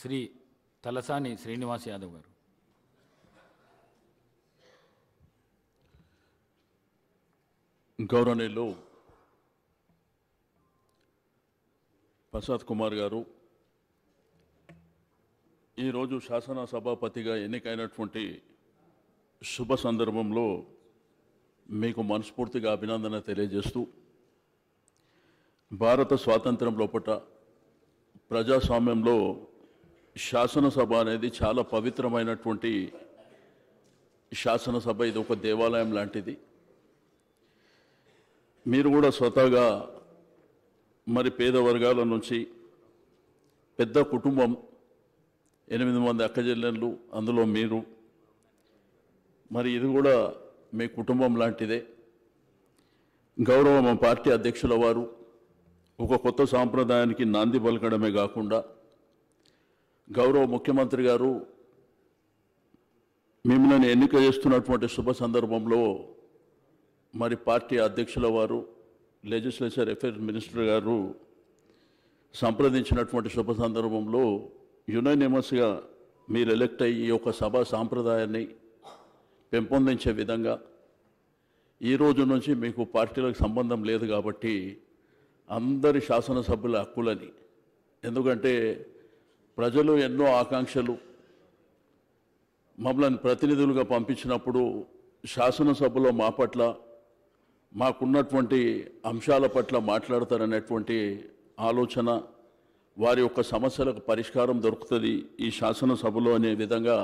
శ్రీ తలసాని శ్రీనివాస్ యాదవ్ గారు గౌరవనీయులు ప్రసాద్ కుమార్ గారు ఈరోజు శాసన సభాపతిగా ఎన్నికైనటువంటి శుభ సందర్భంలో మీకు మనస్ఫూర్తిగా అభినందన తెలియజేస్తూ భారత స్వాతంత్రం లోపల ప్రజాస్వామ్యంలో శాసనసభ అనేది చాలా పవిత్రమైనటువంటి శాసనసభ ఇది ఒక దేవాలయం లాంటిది మీరు కూడా స్వతహాగా మరి పేద వర్గాల నుంచి పెద్ద కుటుంబం ఎనిమిది మంది అక్కజెల్లెళ్ళు అందులో మీరు మరి ఇది కూడా మీ కుటుంబం లాంటిదే గౌరవ మా పార్టీ అధ్యక్షుల వారు ఒక కొత్త సాంప్రదాయానికి నాంది పలకడమే కాకుండా గౌరవ ముఖ్యమంత్రి గారు మిమ్మల్ని ఎన్నిక చేస్తున్నటువంటి శుభ సందర్భంలో మరి పార్టీ అధ్యక్షుల వారు లెజిస్లేచర్ అఫైర్స్ మినిస్టర్ గారు సంప్రదించినటువంటి శుభ సందర్భంలో యునైనిమస్గా మీరు ఎలెక్ట్ అయ్యి ఈ యొక్క సభా సాంప్రదాయాన్ని పెంపొందించే విధంగా ఈ రోజు నుంచి మీకు పార్టీలకు సంబంధం లేదు కాబట్టి అందరి శాసనసభ్యుల హక్కులని ఎందుకంటే ప్రజలు ఎన్నో ఆకాంక్షలు మమ్మల్ని ప్రతినిధులుగా పంపించినప్పుడు శాసనసభలో మా పట్ల మాకున్నటువంటి అంశాల పట్ల మాట్లాడతారనేటువంటి ఆలోచన వారి యొక్క సమస్యలకు పరిష్కారం దొరుకుతుంది ఈ శాసనసభలో అనే విధంగా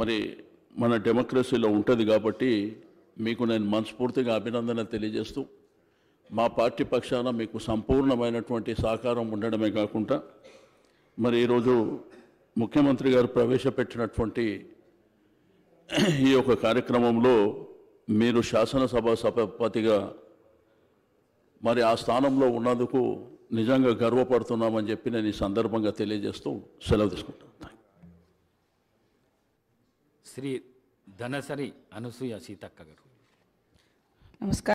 మరి మన డెమోక్రసీలో ఉంటుంది కాబట్టి మీకు నేను మనస్ఫూర్తిగా అభినందన తెలియజేస్తూ మా పార్టీ పక్షాన మీకు సంపూర్ణమైనటువంటి సహకారం ఉండడమే కాకుండా మరి ఈరోజు ముఖ్యమంత్రి గారు ప్రవేశపెట్టినటువంటి ఈ యొక్క కార్యక్రమంలో మీరు శాసనసభ సభాపతిగా మరి ఆ స్థానంలో ఉన్నందుకు నిజంగా గర్వపడుతున్నామని చెప్పి నేను ఈ సందర్భంగా తెలియజేస్తూ సెలవు తీసుకుంటాను శ్రీ ధనసరి అనసూయ సీతక్క గారు నమస్కారం